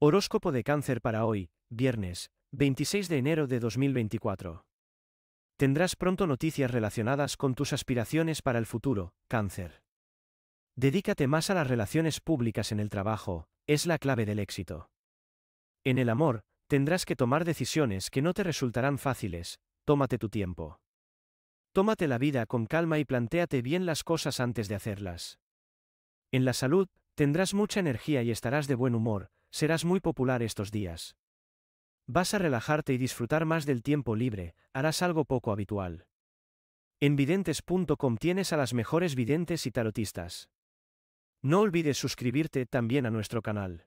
Horóscopo de cáncer para hoy, viernes, 26 de enero de 2024. Tendrás pronto noticias relacionadas con tus aspiraciones para el futuro, cáncer. Dedícate más a las relaciones públicas en el trabajo, es la clave del éxito. En el amor, tendrás que tomar decisiones que no te resultarán fáciles, tómate tu tiempo. Tómate la vida con calma y plantéate bien las cosas antes de hacerlas. En la salud, tendrás mucha energía y estarás de buen humor, Serás muy popular estos días. Vas a relajarte y disfrutar más del tiempo libre, harás algo poco habitual. En videntes.com tienes a las mejores videntes y tarotistas. No olvides suscribirte también a nuestro canal.